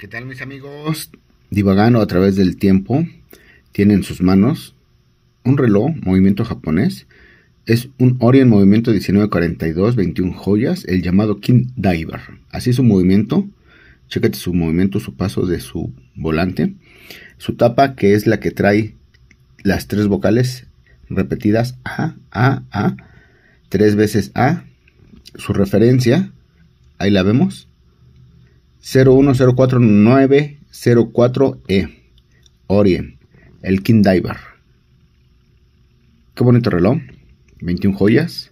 ¿Qué tal mis amigos? Divagando a través del tiempo, tiene en sus manos un reloj, movimiento japonés. Es un Orient Movimiento 1942, 21 joyas, el llamado King Diver. Así su movimiento, chécate su movimiento, su paso de su volante. Su tapa, que es la que trae las tres vocales repetidas A, A, A, tres veces A. Su referencia, ahí la vemos, 0104904E Orient, el King Diver. Qué bonito reloj, 21 joyas,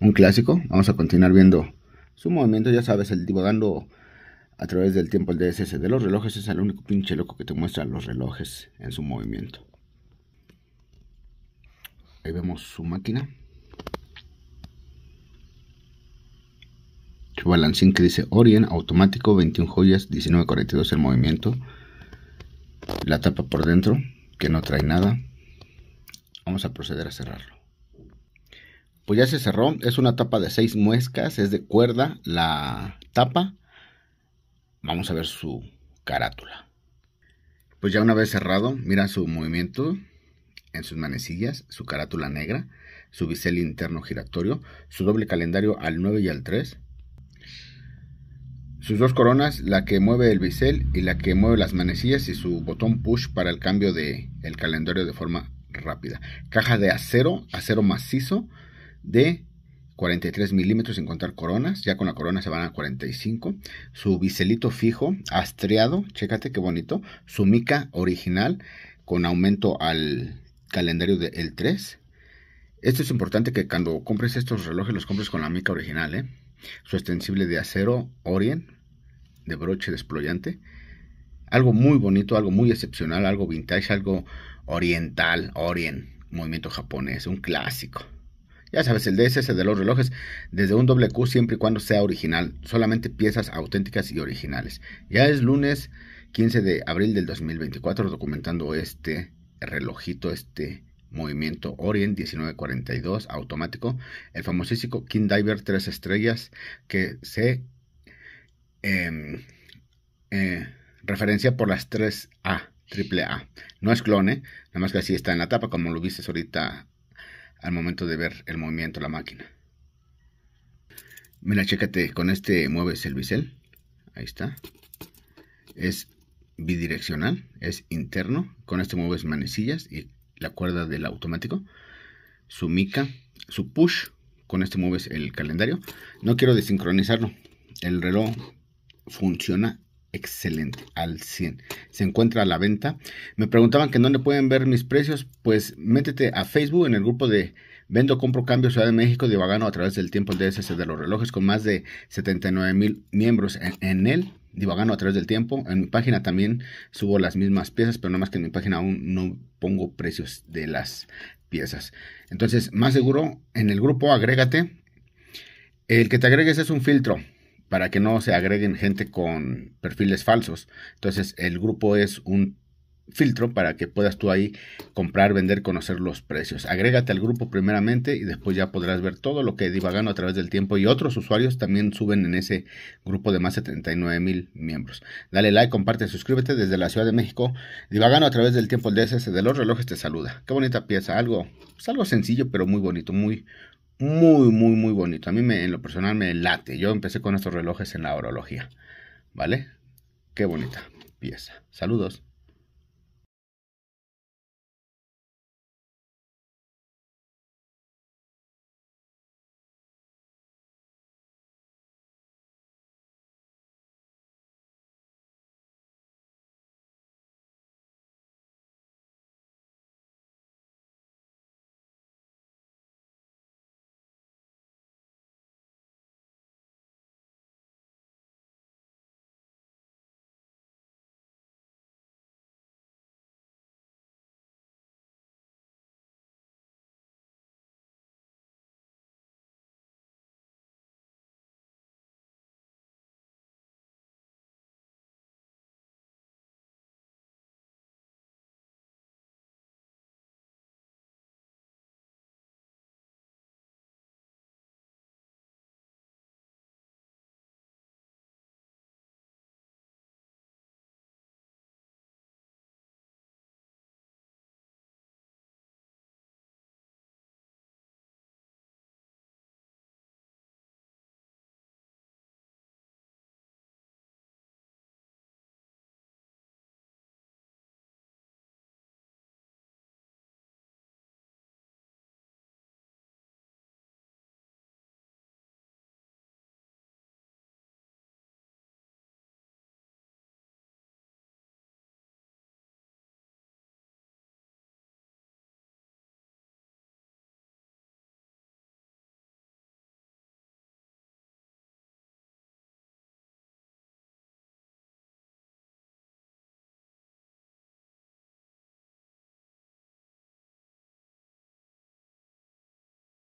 un clásico. Vamos a continuar viendo su movimiento, ya sabes, el divagando a través del tiempo el DSS de los relojes es el único pinche loco que te muestra los relojes en su movimiento. Ahí vemos su máquina. balancín que dice Orient, automático, 21 joyas, 19.42 el movimiento. La tapa por dentro, que no trae nada. Vamos a proceder a cerrarlo. Pues ya se cerró, es una tapa de 6 muescas, es de cuerda la tapa. Vamos a ver su carátula. Pues ya una vez cerrado, mira su movimiento en sus manecillas, su carátula negra, su bisel interno giratorio, su doble calendario al 9 y al 3, sus dos coronas, la que mueve el bisel y la que mueve las manecillas y su botón push para el cambio de el calendario de forma rápida. Caja de acero, acero macizo de 43 milímetros sin contar coronas. Ya con la corona se van a 45. Su biselito fijo, astreado, chécate qué bonito. Su mica original con aumento al calendario del 3. Esto es importante que cuando compres estos relojes los compres con la mica original, ¿eh? su extensible de acero Orient, de broche desployante. Algo muy bonito, algo muy excepcional, algo vintage, algo oriental, Orient, movimiento japonés, un clásico. Ya sabes, el DSS de los relojes, desde un doble Q siempre y cuando sea original, solamente piezas auténticas y originales. Ya es lunes 15 de abril del 2024 documentando este relojito, este movimiento Orient 1942 automático, el famosísimo King Diver 3 estrellas que se em, eh, referencia por las 3A, triple A. No es clone, nada más que así está en la tapa, como lo viste ahorita al momento de ver el movimiento de la máquina. Mira, chécate, con este mueves el bisel. Ahí está. Es bidireccional, es interno. Con este mueves manecillas y la cuerda del automático, su mica, su push, con este mueves el calendario. No quiero desincronizarlo, el reloj funciona excelente, al 100. Se encuentra a la venta. Me preguntaban que dónde pueden ver mis precios. Pues métete a Facebook en el grupo de Vendo, Compro, Cambio Ciudad de México, de Vagano a través del tiempo de DSS de los relojes con más de 79 mil miembros en él divagando a través del tiempo. En mi página también subo las mismas piezas, pero nada más que en mi página aún no pongo precios de las piezas. Entonces, más seguro, en el grupo agrégate. El que te agregues es un filtro para que no se agreguen gente con perfiles falsos. Entonces, el grupo es un filtro para que puedas tú ahí comprar, vender, conocer los precios. Agrégate al grupo primeramente y después ya podrás ver todo lo que divagando a través del tiempo y otros usuarios también suben en ese grupo de más de 39 mil miembros. Dale like, comparte, suscríbete desde la Ciudad de México. Divagando a través del tiempo el DSS de los relojes te saluda. Qué bonita pieza, algo, pues algo sencillo pero muy bonito, muy muy muy muy bonito. A mí me, en lo personal me late. Yo empecé con estos relojes en la orología, ¿vale? Qué bonita pieza. Saludos.